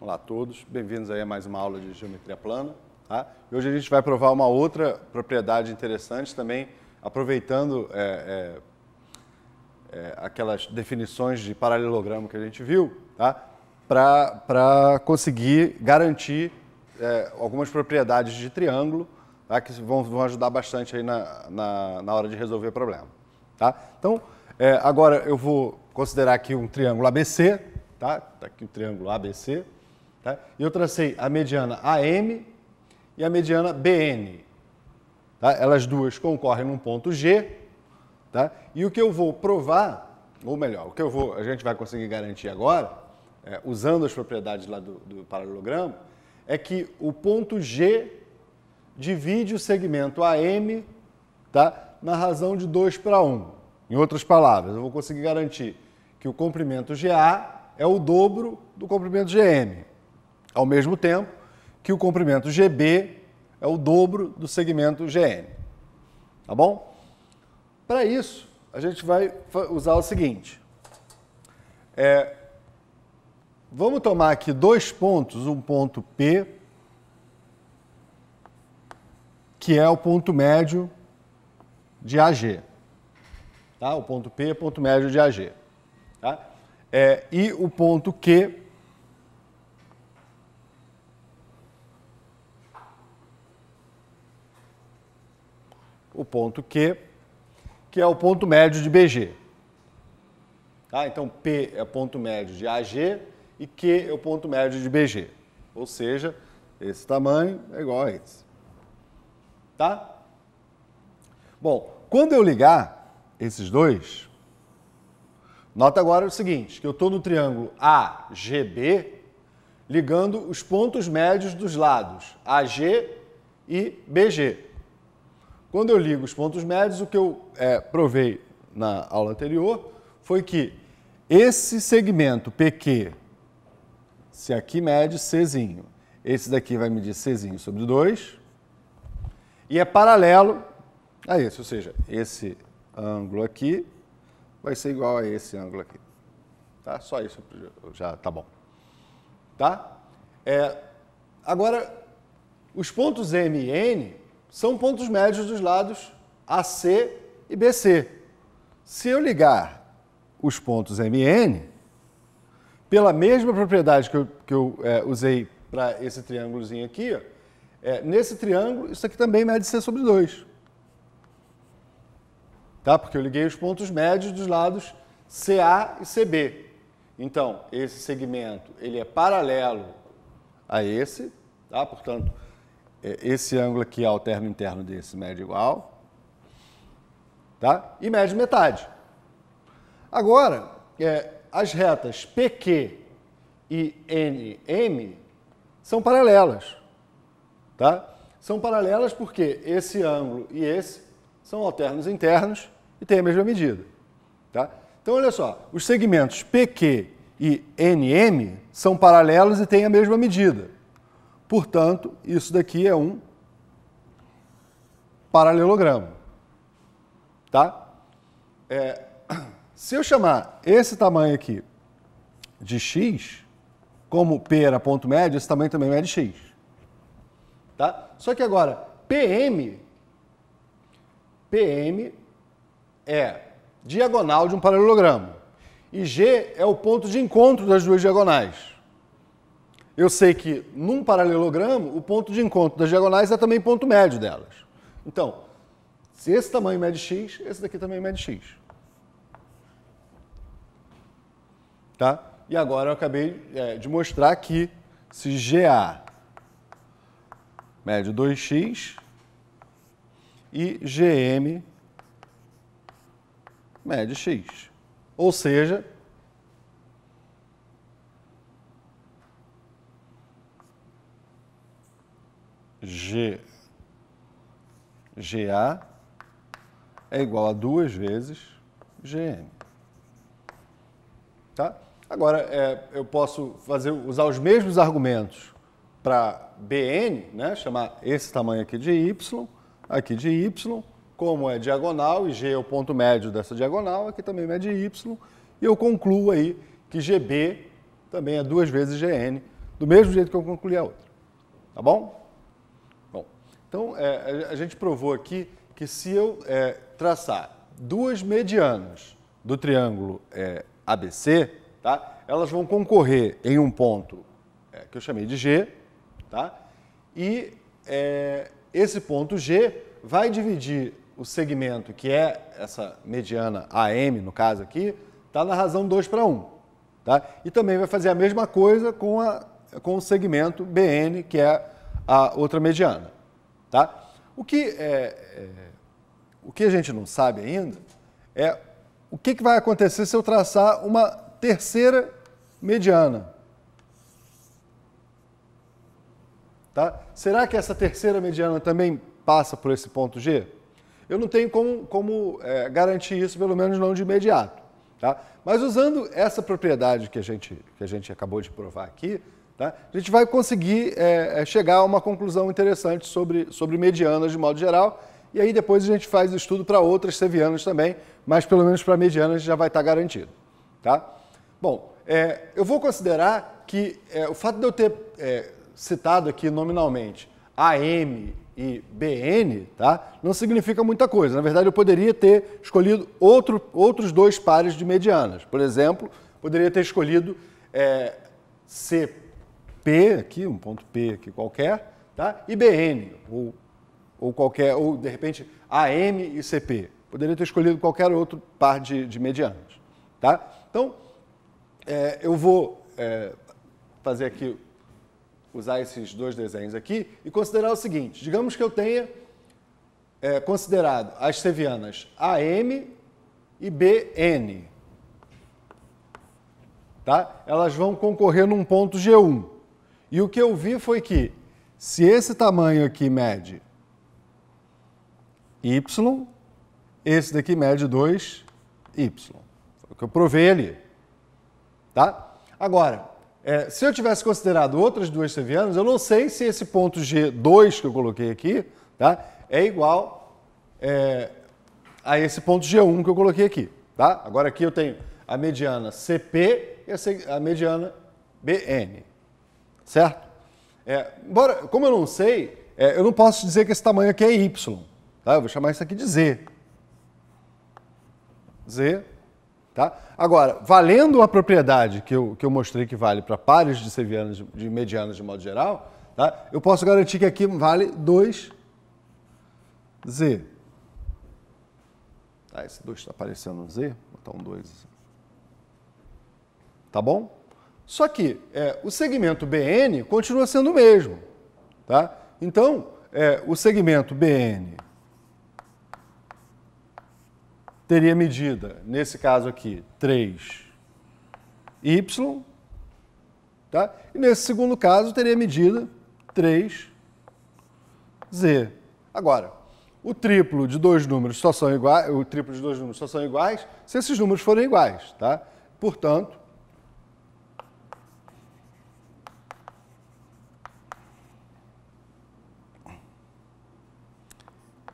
Olá a todos, bem-vindos aí a mais uma aula de geometria plana. Tá? E hoje a gente vai provar uma outra propriedade interessante também, aproveitando é, é, é, aquelas definições de paralelogramo que a gente viu, tá? para conseguir garantir é, algumas propriedades de triângulo tá? que vão, vão, ajudar bastante aí na, na, na, hora de resolver o problema. Tá? Então, é, agora eu vou considerar aqui um triângulo ABC, tá? tá aqui o triângulo ABC, Tá? Eu tracei a mediana AM e a mediana BN. Tá? Elas duas concorrem num ponto G. Tá? E o que eu vou provar, ou melhor, o que eu vou, a gente vai conseguir garantir agora, é, usando as propriedades lá do, do paralelogramo, é que o ponto G divide o segmento AM tá? na razão de 2 para 1. Em outras palavras, eu vou conseguir garantir que o comprimento GA é o dobro do comprimento GM ao mesmo tempo que o comprimento GB é o dobro do segmento GN. Tá bom? Para isso, a gente vai usar o seguinte. É, vamos tomar aqui dois pontos, um ponto P, que é o ponto médio de AG. Tá? O ponto P é ponto médio de AG. Tá? É, e o ponto Q, o ponto Q, que é o ponto médio de BG. Tá? Então, P é o ponto médio de AG e Q é o ponto médio de BG. Ou seja, esse tamanho é igual a esse. Tá? Bom, quando eu ligar esses dois, nota agora o seguinte, que eu estou no triângulo AGB ligando os pontos médios dos lados AG e BG. Quando eu ligo os pontos médios, o que eu é, provei na aula anterior foi que esse segmento PQ, se aqui mede Czinho, esse daqui vai medir Czinho sobre 2, e é paralelo a esse, ou seja, esse ângulo aqui vai ser igual a esse ângulo aqui. Tá? Só isso já tá bom. Tá? É, agora, os pontos M e N são pontos médios dos lados AC e BC. Se eu ligar os pontos MN, pela mesma propriedade que eu, que eu é, usei para esse triângulozinho aqui, ó, é, nesse triângulo, isso aqui também mede C sobre 2. Tá? Porque eu liguei os pontos médios dos lados CA e CB. Então, esse segmento ele é paralelo a esse, tá? portanto, é, esse ângulo aqui é interno desse, mede igual, tá? e mede metade. Agora, é, as retas PQ e NM são paralelas. Tá? São paralelas porque esse ângulo e esse são alternos internos e têm a mesma medida. Tá? Então, olha só, os segmentos PQ e NM são paralelos e têm a mesma medida. Portanto, isso daqui é um paralelogramo. Tá? É, se eu chamar esse tamanho aqui de x, como p era ponto médio, esse tamanho também é de x. Tá? Só que agora, PM, PM é diagonal de um paralelogramo. E G é o ponto de encontro das duas diagonais. Eu sei que num paralelogramo, o ponto de encontro das diagonais é também ponto médio delas. Então, se esse tamanho mede x, esse daqui também mede x. Tá? E agora eu acabei é, de mostrar que se GA mede 2x e GM mede x. Ou seja, G, GA é igual a duas vezes GN, Tá? Agora, é, eu posso fazer, usar os mesmos argumentos para BN, né? chamar esse tamanho aqui de Y, aqui de Y, como é diagonal e G é o ponto médio dessa diagonal, aqui também mede Y, e eu concluo aí que GB também é duas vezes GN, do mesmo jeito que eu concluí a outra. Tá bom? Então, é, a gente provou aqui que se eu é, traçar duas medianas do triângulo é, ABC, tá? elas vão concorrer em um ponto é, que eu chamei de G, tá? e é, esse ponto G vai dividir o segmento, que é essa mediana AM, no caso aqui, está na razão 2 para 1. Tá? E também vai fazer a mesma coisa com, a, com o segmento BN, que é a outra mediana. Tá? O, que, é, é, o que a gente não sabe ainda é o que, que vai acontecer se eu traçar uma terceira mediana. Tá? Será que essa terceira mediana também passa por esse ponto G? Eu não tenho como, como é, garantir isso, pelo menos não de imediato. Tá? Mas usando essa propriedade que a, gente, que a gente acabou de provar aqui, Tá? A gente vai conseguir é, é, chegar a uma conclusão interessante sobre, sobre medianas de modo geral. E aí depois a gente faz o estudo para outras sevianas também, mas pelo menos para medianas já vai estar tá garantido. Tá? Bom, é, eu vou considerar que é, o fato de eu ter é, citado aqui nominalmente AM e BN, tá? não significa muita coisa. Na verdade, eu poderia ter escolhido outro, outros dois pares de medianas. Por exemplo, poderia ter escolhido é, C P aqui, um ponto P aqui qualquer, tá? e BN, ou, ou qualquer, ou de repente AM e CP. Poderia ter escolhido qualquer outro par de, de medianas. Tá? Então, é, eu vou é, fazer aqui, usar esses dois desenhos aqui e considerar o seguinte: digamos que eu tenha é, considerado as sevianas AM e BN. Tá? Elas vão concorrer num ponto G1. E o que eu vi foi que se esse tamanho aqui mede y, esse daqui mede 2y. Foi o que eu provei ali. Tá? Agora, é, se eu tivesse considerado outras duas sevianas, eu não sei se esse ponto G2 que eu coloquei aqui tá, é igual é, a esse ponto G1 que eu coloquei aqui. Tá? Agora aqui eu tenho a mediana CP e a mediana BN certo? É, embora, como eu não sei, é, eu não posso dizer que esse tamanho aqui é Y. Tá? Eu vou chamar isso aqui de Z. Z. Tá? Agora, valendo a propriedade que eu, que eu mostrei que vale para pares de sevianos, de, medianas de modo geral, tá? eu posso garantir que aqui vale 2Z. Tá, esse 2 está aparecendo um Z, vou botar um 2. Tá bom? Só que é, o segmento BN continua sendo o mesmo. Tá? Então, é, o segmento BN teria medida, nesse caso aqui, 3Y, tá? e nesse segundo caso teria medida 3Z. Agora, o triplo de dois números só são iguais, o triplo de dois números só são iguais se esses números forem iguais, tá? Portanto,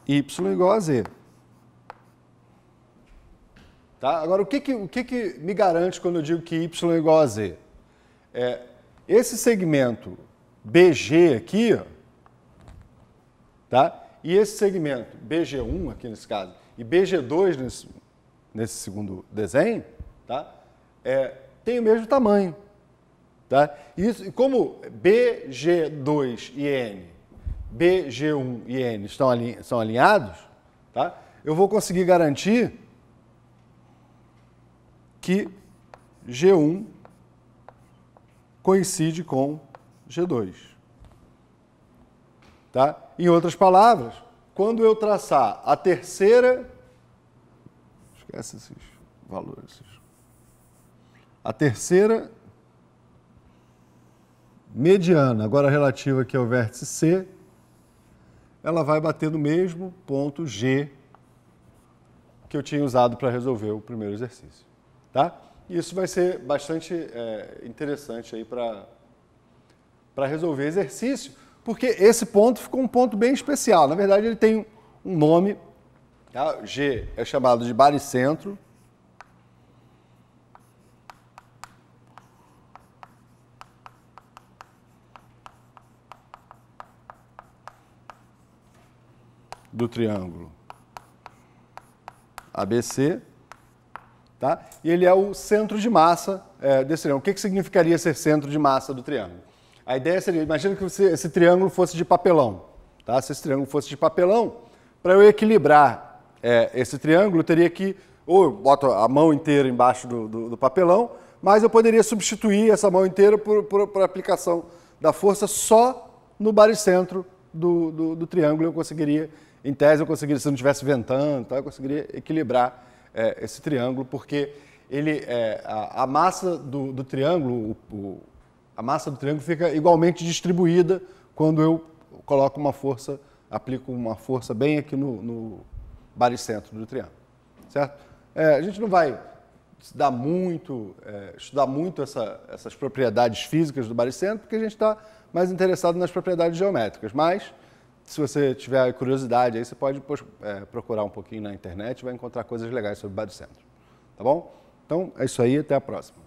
y igual a z. Tá? Agora, o, que, que, o que, que me garante quando eu digo que y é igual a z? É, esse segmento BG aqui, tá? e esse segmento BG1 aqui nesse caso, e BG2 nesse, nesse segundo desenho, tá? É, tem o mesmo tamanho. Tá? E, isso, e como BG2 e N B, G1 e N estão ali são alinhados, tá? eu vou conseguir garantir que G1 coincide com G2. Tá? Em outras palavras, quando eu traçar a terceira. Esquece esses valores. A terceira mediana, agora relativa aqui ao é vértice C, ela vai bater no mesmo ponto G que eu tinha usado para resolver o primeiro exercício. Tá? E isso vai ser bastante é, interessante aí para resolver exercício, porque esse ponto ficou um ponto bem especial. Na verdade, ele tem um nome, tá? G é chamado de baricentro, do triângulo ABC, tá? e ele é o centro de massa é, desse triângulo. O que, que significaria ser centro de massa do triângulo? A ideia seria, imagina que você, esse triângulo fosse de papelão. Tá? Se esse triângulo fosse de papelão, para eu equilibrar é, esse triângulo, eu teria que, ou eu boto a mão inteira embaixo do, do, do papelão, mas eu poderia substituir essa mão inteira por, por, por aplicação da força só no baricentro do, do, do triângulo, eu conseguiria em tese eu conseguiria, se não tivesse ventando, eu conseguiria equilibrar é, esse triângulo, porque ele, é, a, a, massa do, do triângulo, o, o, a massa do triângulo fica igualmente distribuída quando eu coloco uma força, aplico uma força bem aqui no, no baricentro do triângulo, certo? É, a gente não vai estudar muito, é, estudar muito essa, essas propriedades físicas do baricentro, porque a gente está mais interessado nas propriedades geométricas, mas se você tiver curiosidade aí, você pode é, procurar um pouquinho na internet, vai encontrar coisas legais sobre o Bar do Centro. Tá bom? Então é isso aí, até a próxima.